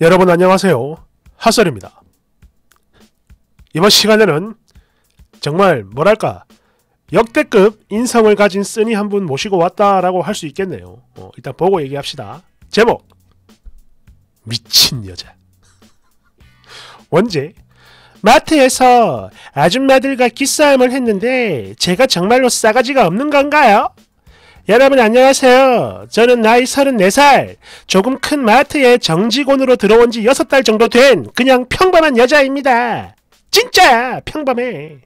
여러분 안녕하세요. 하설입니다 이번 시간에는 정말 뭐랄까 역대급 인성을 가진 쓰니 한분 모시고 왔다라고 할 수 있겠네요. 어, 일단 보고 얘기합시다. 제목 미친 여자 원제 마트에서 아줌마들과 키싸움을 했는데 제가 정말로 싸가지가 없는 건가요? 여러분 안녕하세요. 저는 나이 34살, 조금 큰 마트에 정직원으로 들어온 지 6달 정도 된 그냥 평범한 여자입니다. 진짜 평범해.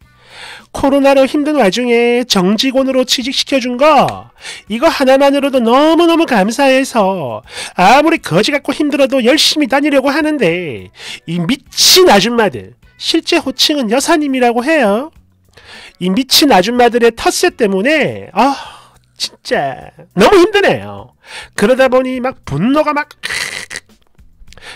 코로나로 힘든 와중에 정직원으로 취직시켜준 거 이거 하나만으로도 너무너무 감사해서 아무리 거지 같고 힘들어도 열심히 다니려고 하는데 이 미친 아줌마들 실제 호칭은 여사님이라고 해요. 이 미친 아줌마들의 텃세 때문에 아 진짜 너무 힘드네요. 그러다 보니 막 분노가 막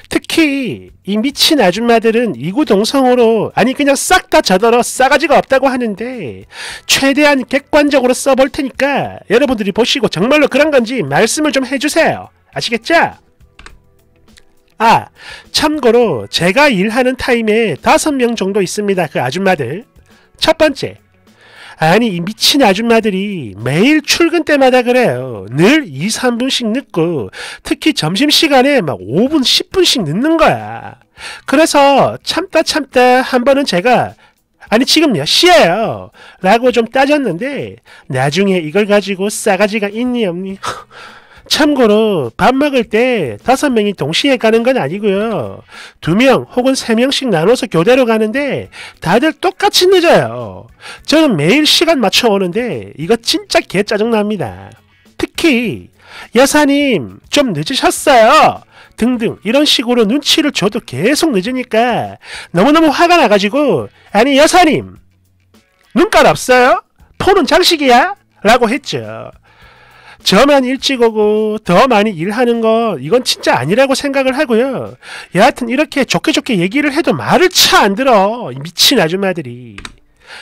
특히 이 미친 아줌마들은 이구동성으로 아니 그냥 싹 다 저더러 싸가지가 없다고 하는데 최대한 객관적으로 써볼 테니까 여러분들이 보시고 정말로 그런 건지 말씀을 좀 해주세요. 아시겠죠? 아 참고로 제가 일하는 타임에 다섯 명 정도 있습니다. 그 아줌마들 첫 번째 아니 이 미친 아줌마들이 매일 출근 때마다 그래요. 늘 2, 3분씩 늦고 특히 점심시간에 막 5분, 10분씩 늦는 거야. 그래서 참다 참다 한 번은 제가 아니 지금 몇 시예요? 라고 좀 따졌는데 나중에 이걸 가지고 싸가지가 있니 없니? 참고로 밥 먹을 때 다섯 명이 동시에 가는 건 아니고요. 두 명 혹은 세 명씩 나눠서 교대로 가는데 다들 똑같이 늦어요. 저는 매일 시간 맞춰 오는데 이거 진짜 개 짜증납니다. 특히 여사님 좀 늦으셨어요. 등등 이런 식으로 눈치를 줘도 계속 늦으니까 너무너무 화가 나가지고 아니 여사님 눈깔 없어요? 폰은 장식이야? 라고 했죠. 저만 일찍 오고 더 많이 일하는 거 이건 진짜 아니라고 생각을 하고요. 여하튼 이렇게 좋게 좋게 얘기를 해도 말을 차 안 들어. 미친 아줌마들이.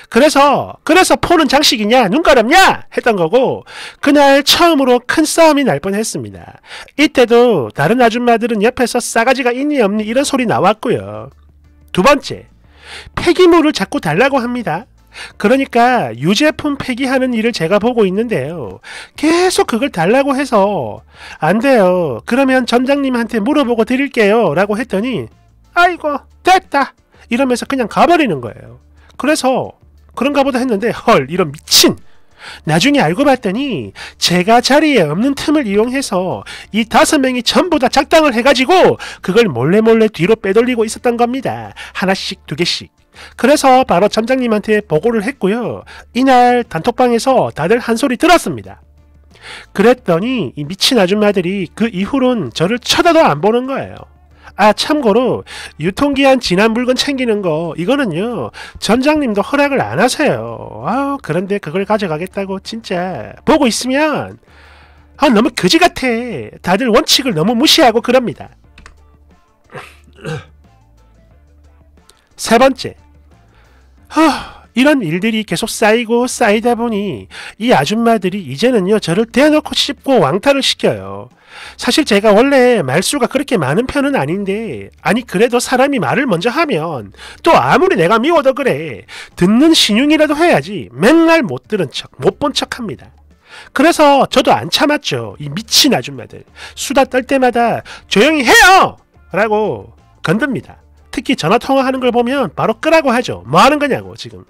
그래서 그래서 포는 장식이냐 눈가람냐 했던 거고 그날 처음으로 큰 싸움이 날 뻔했습니다. 이때도 다른 아줌마들은 옆에서 싸가지가 있니 없니 이런 소리 나왔고요. 두 번째 폐기물을 자꾸 달라고 합니다. 그러니까 유제품 폐기하는 일을 제가 보고 있는데요. 계속 그걸 달라고 해서 안 돼요. 그러면 점장님한테 물어보고 드릴게요. 라고 했더니 아이고 됐다 이러면서 그냥 가버리는 거예요. 그래서 그런가 보다 했는데 헐 이런 미친 나중에 알고 봤더니 제가 자리에 없는 틈을 이용해서 이 다섯 명이 전부 다 작당을 해가지고 그걸 몰래몰래 몰래 뒤로 빼돌리고 있었던 겁니다. 하나씩 두 개씩. 그래서 바로 점장님한테 보고를 했고요. 이날 단톡방에서 다들 한 소리 들었습니다. 그랬더니 이 미친 아줌마들이 그 이후론 저를 쳐다도 안 보는 거예요. 아 참고로 유통기한 지난 물건 챙기는 거 이거는요 점장님도 허락을 안 하세요. 아 그런데 그걸 가져가겠다고 진짜 보고 있으면 아 너무 거지 같아. 다들 원칙을 너무 무시하고 그럽니다. 세 번째 하, 이런 일들이 계속 쌓이고 쌓이다 보니 이 아줌마들이 이제는요 저를 대놓고 씹고 왕따를 시켜요. 사실 제가 원래 말수가 그렇게 많은 편은 아닌데 아니 그래도 사람이 말을 먼저 하면 또 아무리 내가 미워도 그래 듣는 신용이라도 해야지 맨날 못 들은 척 못 본 척합니다. 그래서 저도 안 참았죠. 이 미친 아줌마들 수다 떨 때마다 조용히 해요! 라고 건듭니다. 특히 전화 통화하는 걸 보면 바로 끄라고 하죠. 뭐 하는 거냐고 지금.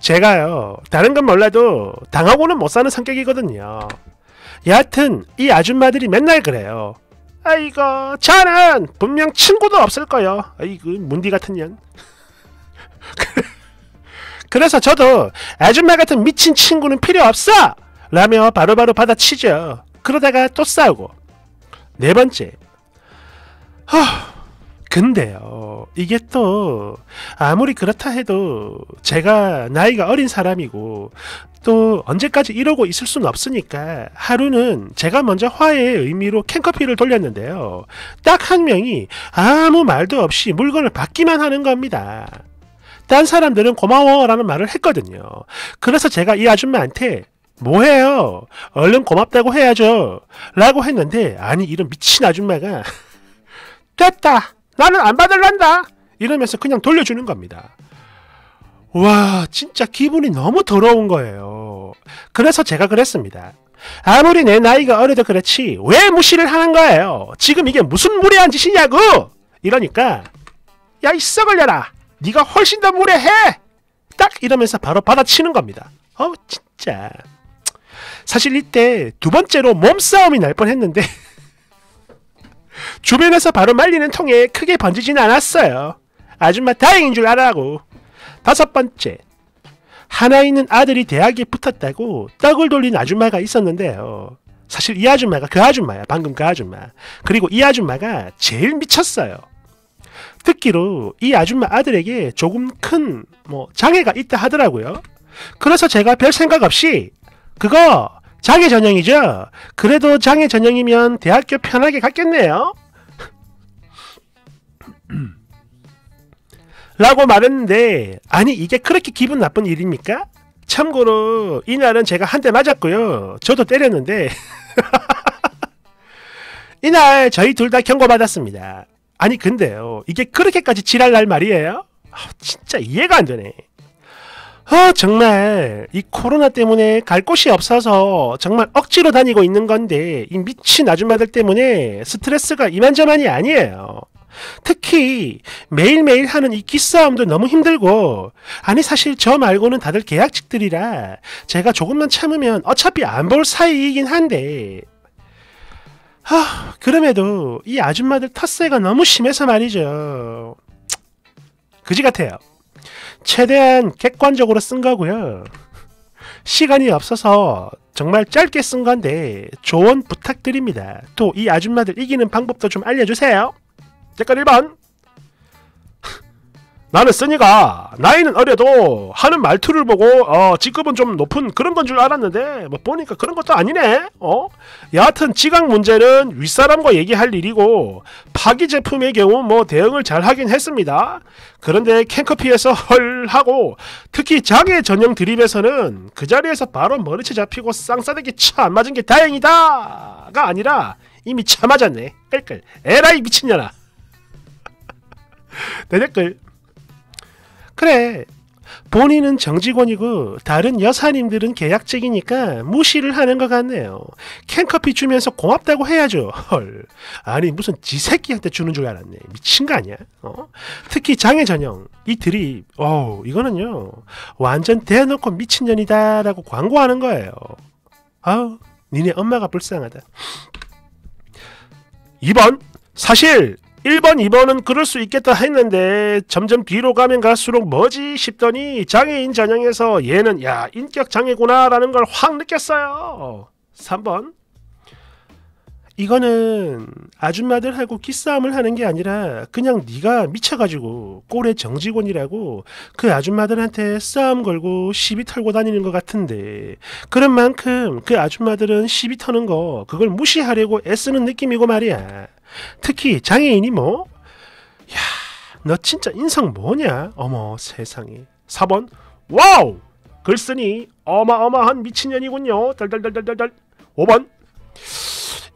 제가요 다른 건 몰라도 당하고는 못 사는 성격이거든요. 여하튼 이 아줌마들이 맨날 그래요. 아이고 저는 분명 친구도 없을 거요. 아이고 문디 같은 년. 그래서 저도 아줌마 같은 미친 친구는 필요 없어! 라며 바로바로 바로 받아치죠. 그러다가 또 싸우고. 네 번째. 허... 근데요, 이게 또 아무리 그렇다 해도 제가 나이가 어린 사람이고 또 언제까지 이러고 있을 수는 없으니까 하루는 제가 먼저 화해의 의미로 캔커피를 돌렸는데요. 딱 한 명이 아무 말도 없이 물건을 받기만 하는 겁니다. 딴 사람들은 고마워라는 말을 했거든요. 그래서 제가 이 아줌마한테 뭐해요? 얼른 고맙다고 해야죠. 라고 했는데 아니 이런 미친 아줌마가 됐다 나는 안 받을란다. 이러면서 그냥 돌려주는 겁니다. 와, 진짜 기분이 너무 더러운 거예요. 그래서 제가 그랬습니다. 아무리 내 나이가 어려도 그렇지 왜 무시를 하는 거예요? 지금 이게 무슨 무례한 짓이냐고! 이러니까 야 이 썩을려라! 네가 훨씬 더 무례해! 딱 이러면서 바로 받아치는 겁니다. 어 진짜 사실 이때 두 번째로 몸싸움이 날 뻔했는데 주변에서 바로 말리는 통에 크게 번지진 않았어요. 아줌마 다행인 줄 알아고. 다섯 번째. 하나 있는 아들이 대학에 붙었다고 떡을 돌린 아줌마가 있었는데요. 사실 이 아줌마가 그 아줌마야. 방금 그 아줌마. 그리고 이 아줌마가 제일 미쳤어요. 듣기로 이 아줌마 아들에게 조금 큰 뭐 장애가 있다 하더라고요. 그래서 제가 별 생각 없이 그거 장애 전형이죠? 그래도 장애 전형이면 대학교 편하게 갔겠네요? 라고 말했는데 아니 이게 그렇게 기분 나쁜 일입니까? 참고로 이날은 제가 한 대 맞았고요. 저도 때렸는데 이날 저희 둘 다 경고받았습니다. 아니 근데요 이게 그렇게까지 지랄날 말이에요? 아, 진짜 이해가 안 되네. 아 정말 이 코로나 때문에 갈 곳이 없어서 정말 억지로 다니고 있는 건데 이 미친 아줌마들 때문에 스트레스가 이만저만이 아니에요. 특히 매일매일 하는 이 기싸움도 너무 힘들고 아니 사실 저 말고는 다들 계약직들이라 제가 조금만 참으면 어차피 안 볼 사이이긴 한데 하, 아, 그럼에도 이 아줌마들 텃세가 너무 심해서 말이죠. 그지 같아요. 최대한 객관적으로 쓴 거고요. 시간이 없어서 정말 짧게 쓴 건데 조언 부탁드립니다. 또 이 아줌마들 이기는 방법도 좀 알려주세요. 댓글 1번 나는 쓰니까 나이는 어려도 하는 말투를 보고 어 직급은 좀 높은 그런 건 줄 알았는데 뭐 보니까 그런 것도 아니네 어 여하튼 지각 문제는 윗사람과 얘기할 일이고 파기 제품의 경우 뭐 대응을 잘 하긴 했습니다 그런데 캔커피에서 헐 하고 특히 장애 전용 드립에서는 그 자리에서 바로 머리채 잡히고 쌍싸대기 차 안 맞은 게 다행이다가 아니라 이미 차 맞았네 끌끌 에라이 미친년아 내 댓글 그래. 본인은 정직원이고 다른 여사님들은 계약직이니까 무시를 하는 것 같네요. 캔커피 주면서 고맙다고 해야죠. 헐. 아니 무슨 지새끼한테 주는 줄 알았네. 미친 거 아니야? 어? 특히 장애 전형 이 드립. 어 이거는요. 완전 대놓고 미친년이다 라고 광고하는 거예요. 아우 니네 엄마가 불쌍하다. 2번 사실 1번, 2번은 그럴 수 있겠다 했는데 점점 뒤로 가면 갈수록 뭐지 싶더니 장애인 전형에서 얘는 야 인격 장애구나 라는 걸 확 느꼈어요. 3번 이거는 아줌마들하고 키싸움을 하는 게 아니라 그냥 네가 미쳐가지고 꼴의 정직원이라고 그 아줌마들한테 싸움 걸고 시비 털고 다니는 것 같은데 그런 만큼 그 아줌마들은 시비 터는 거 그걸 무시하려고 애쓰는 느낌이고 말이야. 특히 장애인이 뭐, 야, 너 진짜 인성 뭐냐? 어머 세상에. 4번, 와우! 글쓰니 어마어마한 미친년이군요. 달달달달달달. 5번,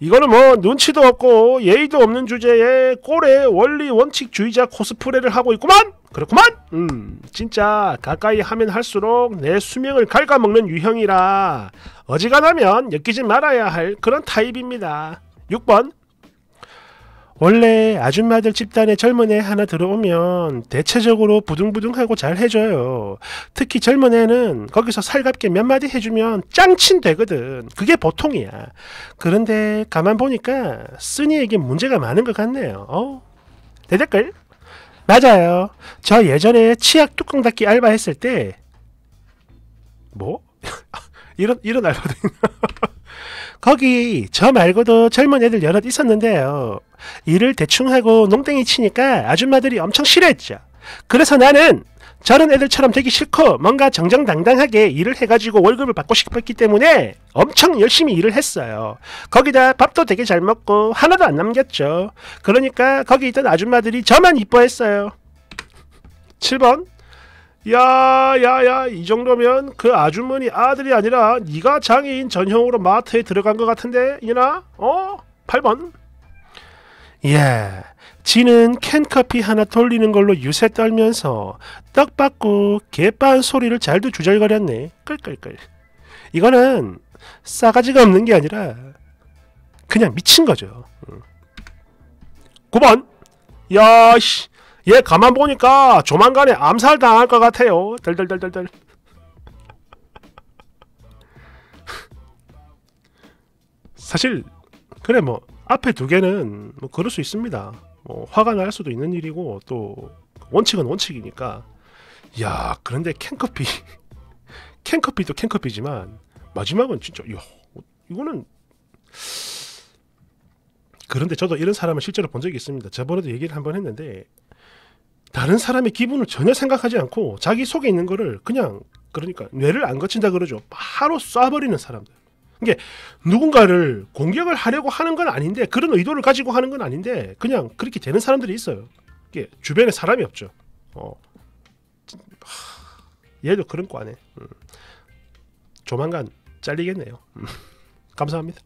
이거는 뭐 눈치도 없고 예의도 없는 주제에 꼴의 원리 원칙주의자 코스프레를 하고 있구만 그렇구만 음 진짜 가까이 하면 할수록 내 수명을 갉아먹는 유형이라 어지간하면 엮이지 말아야 할 그런 타입입니다 6번 원래 아줌마들 집단의 젊은 애 하나 들어오면 대체적으로 부둥부둥하고 잘 해줘요. 특히 젊은 애는 거기서 살갑게 몇 마디 해주면 짱친 되거든. 그게 보통이야. 그런데 가만 보니까 쓰니에게 문제가 많은 것 같네요. 어? 대댓글? 맞아요. 저 예전에 치약 뚜껑 닫기 알바했을 때 뭐? 이런 이런 알바도 있나? 거기 저 말고도 젊은 애들 여럿 있었는데요. 일을 대충 하고 농땡이 치니까 아줌마들이 엄청 싫어했죠. 그래서 나는 저런 애들처럼 되기 싫고 뭔가 정정당당하게 일을 해가지고 월급을 받고 싶었기 때문에 엄청 열심히 일을 했어요. 거기다 밥도 되게 잘 먹고 하나도 안 남겼죠. 그러니까 거기 있던 아줌마들이 저만 이뻐했어요. 7번 야야야 이 정도면 그 아주머니 아들이 아니라 네가 장애인 전형으로 마트에 들어간 것 같은데 이나 어? 8번 예 지는 캔커피 하나 돌리는 걸로 유세 떨면서 떡 받고 개빤 소리를 잘도 주절거렸네 끌끌끌 이거는 싸가지가 없는 게 아니라 그냥 미친 거죠 9번 야씨 얘 예, 가만 보니까 조만간에 암살 당할 것 같아요. 덜덜덜덜덜. 사실 그래 뭐 앞에 두 개는 뭐 그럴 수 있습니다. 뭐 화가 날 수도 있는 일이고 또 원칙은 원칙이니까. 야 그런데 캔커피 캔커피도 캔커피지만 마지막은 진짜 야, 이거는 그런데 저도 이런 사람을 실제로 본 적이 있습니다. 저번에도 얘기를 한 번 했는데 다른 사람의 기분을 전혀 생각하지 않고 자기 속에 있는 거를 그냥 그러니까 뇌를 안 거친다 그러죠. 바로 쏴버리는 사람들. 이게 그러니까 누군가를 공격을 하려고 하는 건 아닌데 그런 의도를 가지고 하는 건 아닌데 그냥 그렇게 되는 사람들이 있어요. 이게 주변에 사람이 없죠. 어. 하, 얘도 그런 거 안 해. 음. 조만간 잘리겠네요. 음. 감사합니다.